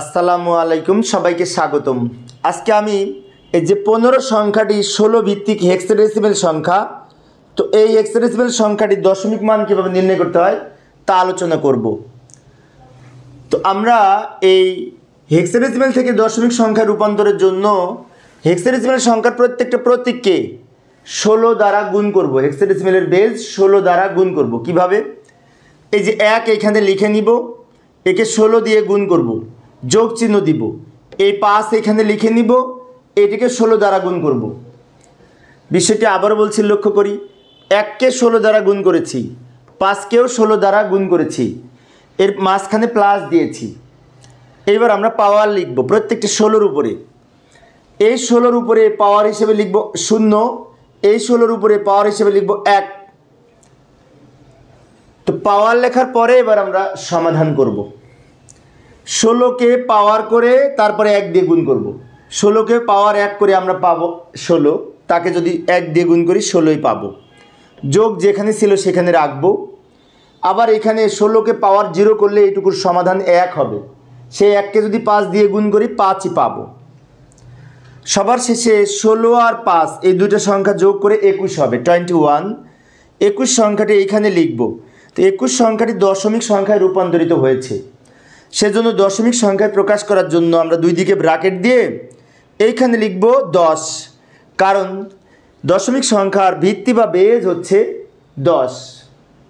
আসসালামু আলাইকুম সবাইকে স্বাগতম আজকে আমি এই যে পনেরো সংখ্যাটি ষোলো ভিত্তিক হেক্সাডেসিমেল সংখ্যা তো এই হেক্সাডেসিমেল সংখ্যাটি দশমিক মান কীভাবে নির্ণয় করতে হয় তা আলোচনা করব তো আমরা এই হেক্সাডেসিমেল থেকে দশমিক সংখ্যা রূপান্তরের জন্য হেক্সাডেসিমেল সংখ্যার প্রত্যেকটা প্রতীককে ষোলো দ্বারা গুণ করব হেক্সাডেসিমেলের বেজ ষোলো দ্বারা গুণ করব কিভাবে এই যে এক এখানে লিখে নিব একে ষোলো দিয়ে গুণ করবো যোগ চিহ্ন দিব এই পাঁচ এখানে লিখে নিব এটিকে ষোলো দ্বারা গুণ করব। বিষয়টি আবার বলছি লক্ষ্য করি এককে ষোলো দ্বারা গুণ করেছি পাঁচকেও ষোলো দ্বারা গুণ করেছি এর মাঝখানে প্লাস দিয়েছি এবার আমরা পাওয়ার লিখব প্রত্যেকটি ষোলোর উপরে এই ষোলোর উপরে পাওয়ার হিসেবে লিখব শূন্য এই ষোলোর উপরে পাওয়ার হিসেবে লিখব এক তো পাওয়ার লেখার পরে এবার আমরা সমাধান করব ষোলোকে পাওয়ার করে তারপরে এক দিয়ে গুণ করব। ষোলোকে পাওয়ার এক করে আমরা পাবো ষোলো তাকে যদি এক দিয়ে গুণ করি ষোলোই পাবো যোগ যেখানে ছিল সেখানে রাখবো আবার এখানে ষোলোকে পাওয়ার জিরো করলে এইটুকুর সমাধান এক হবে সেই এককে যদি পাঁচ দিয়ে গুণ করি পাঁচই পাবো সবার শেষে ষোলো আর পাঁচ এই দুটো সংখ্যা যোগ করে একুশ হবে টোয়েন্টি ওয়ান একুশ সংখ্যাটি এইখানে লিখব তো একুশ সংখ্যাটি দশমিক সংখ্যায় রূপান্তরিত হয়েছে সেজন্য দশমিক সংখ্যায় প্রকাশ করার জন্য আমরা দুই দিকে ব্রাকেট দিয়ে এইখানে লিখব দশ কারণ দশমিক সংখ্যার ভিত্তি বা বেজ হচ্ছে দশ